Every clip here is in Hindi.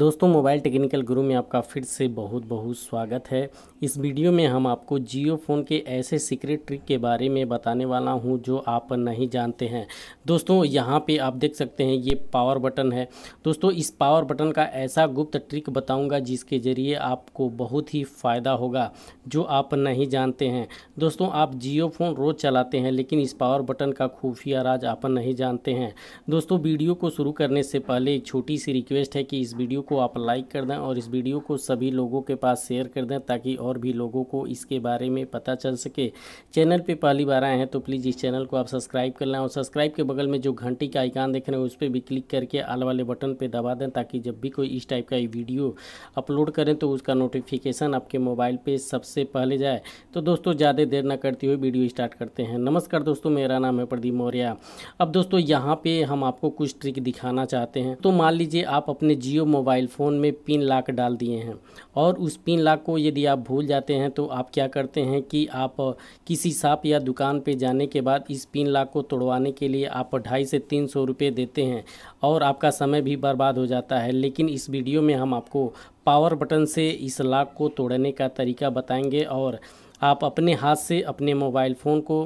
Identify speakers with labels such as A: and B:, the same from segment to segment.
A: दोस्तों मोबाइल टेक्निकल गुरु में आपका फिर से बहुत बहुत स्वागत है इस वीडियो में हम आपको जियो फ़ोन के ऐसे सीक्रेट ट्रिक के बारे में बताने वाला हूं जो आप नहीं जानते हैं दोस्तों यहां पे आप देख सकते हैं ये पावर बटन है दोस्तों इस पावर बटन का ऐसा गुप्त ट्रिक बताऊंगा जिसके ज़रिए आपको बहुत ही फ़ायदा होगा जो आप नहीं जानते हैं दोस्तों आप जियो फ़ोन रोज़ चलाते हैं लेकिन इस पावर बटन का खुफिया राज आप नहीं जानते हैं दोस्तों वीडियो को शुरू करने से पहले एक छोटी सी रिक्वेस्ट है कि इस वीडियो वीडियो को आप लाइक कर दें और इस वीडियो को सभी लोगों के पास शेयर कर दें ताकि और भी लोगों को इसके बारे में पता चल सके चैनल पर पहली बार आए हैं तो प्लीज़ इस चैनल को आप सब्सक्राइब कर लें और सब्सक्राइब के बगल में जो घंटी का आइकान देख रहे हैं उस पर भी क्लिक करके आल वाले बटन पर दबा दें ताकि जब भी कोई इस टाइप का वीडियो अपलोड करें तो उसका नोटिफिकेशन आपके मोबाइल पर सबसे पहले जाए तो दोस्तों ज़्यादा देर ना करती हुई वीडियो स्टार्ट करते हैं नमस्कार दोस्तों मेरा नाम है प्रदीप मौर्य अब दोस्तों यहाँ पे हम आपको कुछ ट्रिक दिखाना चाहते हैं तो मान लीजिए आप अपने जियो मोबाइल मोबाइल फ़ोन में पिन लाक डाल दिए हैं और उस पिन लाक को यदि आप भूल जाते हैं तो आप क्या करते हैं कि आप किसी शॉप या दुकान पर जाने के बाद इस पिन लाक को तोड़वाने के लिए आप ढाई से तीन सौ रुपये देते हैं और आपका समय भी बर्बाद हो जाता है लेकिन इस वीडियो में हम आपको पावर बटन से इस लाक को तोड़ने का तरीका बताएंगे और आप अपने हाथ से अपने मोबाइल फ़ोन को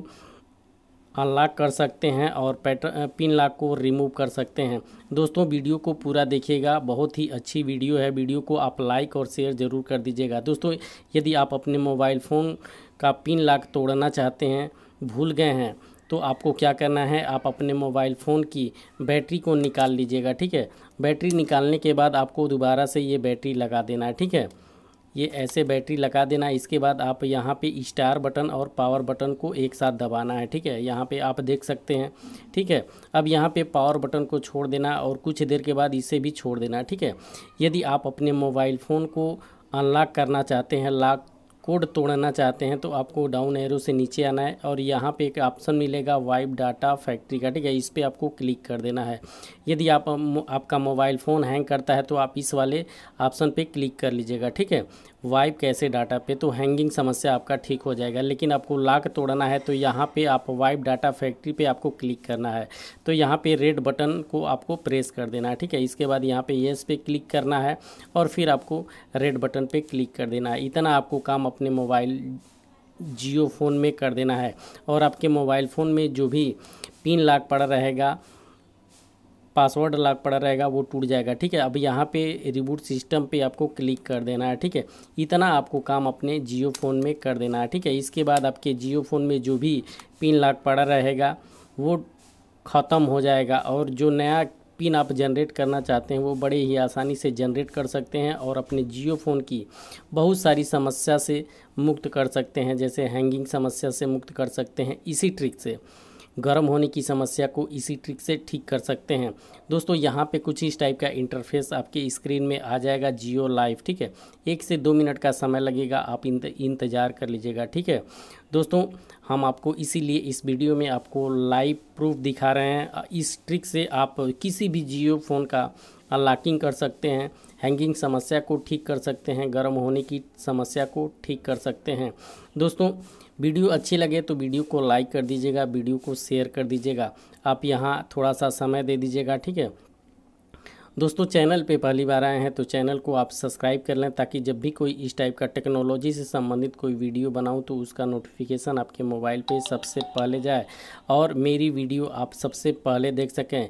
A: अनलॉक हाँ, कर सकते हैं और पैटर पिन लॉक को रिमूव कर सकते हैं दोस्तों वीडियो को पूरा देखिएगा बहुत ही अच्छी वीडियो है वीडियो को आप लाइक और शेयर ज़रूर कर दीजिएगा दोस्तों यदि आप अपने मोबाइल फ़ोन का पिन लॉक तोड़ना चाहते हैं भूल गए हैं तो आपको क्या करना है आप अपने मोबाइल फ़ोन की बैटरी को निकाल लीजिएगा ठीक है बैटरी निकालने के बाद आपको दोबारा से ये बैटरी लगा देना है ठीक है ये ऐसे बैटरी लगा देना इसके बाद आप यहाँ पे स्टार बटन और पावर बटन को एक साथ दबाना है ठीक है यहाँ पे आप देख सकते हैं ठीक है अब यहाँ पे पावर बटन को छोड़ देना और कुछ देर के बाद इसे भी छोड़ देना ठीक है यदि आप अपने मोबाइल फ़ोन को अनलॉक करना चाहते हैं लॉक कोड तोड़ना चाहते हैं तो आपको डाउन एरो से नीचे आना है और यहाँ पे एक ऑप्शन मिलेगा वाइप डाटा फैक्ट्री का ठीक है इस पर आपको क्लिक कर देना है यदि आप आपका मोबाइल फ़ोन हैंग करता है तो आप इस वाले ऑप्शन पे क्लिक कर लीजिएगा ठीक है वाइप कैसे डाटा पे तो हैंगिंग समस्या आपका ठीक हो जाएगा लेकिन आपको लाक तोड़ना है तो यहाँ पे आप वाइप डाटा फैक्ट्री पे आपको क्लिक करना है तो यहाँ पे रेड बटन को आपको प्रेस कर देना है ठीक है इसके बाद यहाँ पे येस पे क्लिक करना है और फिर आपको रेड बटन पे क्लिक कर देना है इतना आपको काम अपने मोबाइल जियो फ़ोन में कर देना है और आपके मोबाइल फ़ोन में जो भी पिन लाक पड़ा रहेगा पासवर्ड लॉक पड़ा रहेगा वो टूट जाएगा ठीक है अब यहाँ पे रिबूट सिस्टम पे आपको क्लिक कर देना है ठीक है इतना आपको काम अपने जियो फ़ोन में कर देना है ठीक है इसके बाद आपके जियो फ़ोन में जो भी पिन लॉक पड़ा रहेगा वो ख़त्म हो जाएगा और जो नया पिन आप जनरेट करना चाहते हैं वो बड़े ही आसानी से जनरेट कर सकते हैं और अपने जियो फ़ोन की बहुत सारी समस्या से मुक्त कर सकते हैं जैसे हैंगिंग समस्या से मुक्त कर सकते हैं इसी ट्रिक से गर्म होने की समस्या को इसी ट्रिक से ठीक कर सकते हैं दोस्तों यहाँ पे कुछ इस टाइप का इंटरफेस आपके स्क्रीन में आ जाएगा जियो लाइव ठीक है एक से दो मिनट का समय लगेगा आप इंत इंतज़ार कर लीजिएगा ठीक है दोस्तों हम आपको इसीलिए इस वीडियो में आपको लाइव प्रूफ दिखा रहे हैं इस ट्रिक से आप किसी भी जियो फ़ोन का अनलॉकिंग कर सकते हैं हैंगिंग समस्या को ठीक कर सकते हैं गर्म होने की समस्या को ठीक कर सकते हैं दोस्तों वीडियो अच्छी लगे तो वीडियो को लाइक कर दीजिएगा वीडियो को शेयर कर दीजिएगा आप यहाँ थोड़ा सा समय दे दीजिएगा ठीक है दोस्तों चैनल पे पहली बार आए हैं तो चैनल को आप सब्सक्राइब कर लें ताकि जब भी कोई इस टाइप का टेक्नोलॉजी से संबंधित कोई वीडियो बनाऊं तो उसका नोटिफिकेशन आपके मोबाइल पे सबसे पहले जाए और मेरी वीडियो आप सबसे पहले देख सकें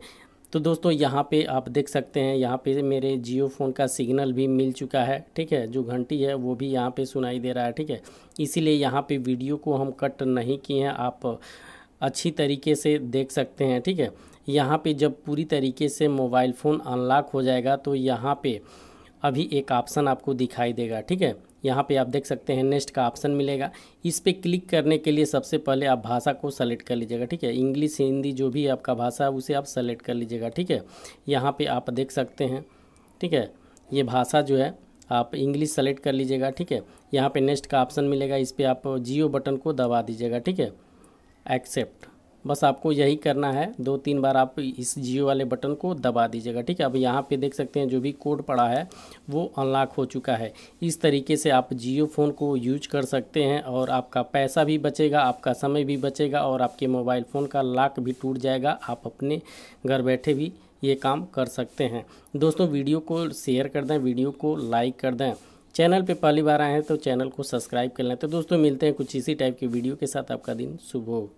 A: तो दोस्तों यहाँ पे आप देख सकते हैं यहाँ पे मेरे जियो फ़ोन का सिग्नल भी मिल चुका है ठीक है जो घंटी है वो भी यहाँ पे सुनाई दे रहा है ठीक है इसीलिए यहाँ पे वीडियो को हम कट नहीं किए हैं आप अच्छी तरीके से देख सकते हैं ठीक है यहाँ पे जब पूरी तरीके से मोबाइल फ़ोन अनलॉक हो जाएगा तो यहाँ पे अभी एक ऑप्शन आपको दिखाई देगा ठीक है यहाँ पे आप देख सकते हैं नेक्स्ट का ऑप्शन मिलेगा इस पर क्लिक करने के लिए सबसे पहले आप भाषा को सेलेक्ट कर लीजिएगा ठीक है इंग्लिश हिंदी जो भी आपका भाषा है उसे आप सेलेक्ट कर लीजिएगा ठीक है यहाँ पर आप देख सकते हैं ठीक है ये भाषा जो है आप इंग्लिश सेलेक्ट कर लीजिएगा ठीक है यहाँ पे नेक्स्ट का ऑप्शन मिलेगा इस पर आप जियो बटन को दबा दीजिएगा ठीक है एक्सेप्ट बस आपको यही करना है दो तीन बार आप इस जियो वाले बटन को दबा दीजिएगा ठीक है अब यहाँ पे देख सकते हैं जो भी कोड पड़ा है वो अनलॉक हो चुका है इस तरीके से आप जियो फ़ोन को यूज कर सकते हैं और आपका पैसा भी बचेगा आपका समय भी बचेगा और आपके मोबाइल फ़ोन का लॉक भी टूट जाएगा आप अपने घर बैठे भी ये काम कर सकते हैं दोस्तों वीडियो को शेयर कर दें वीडियो को लाइक कर दें चैनल पे पहली बार आए हैं तो चैनल को सब्सक्राइब कर लें तो दोस्तों मिलते हैं कुछ इसी टाइप की वीडियो के साथ आपका दिन शुभ हो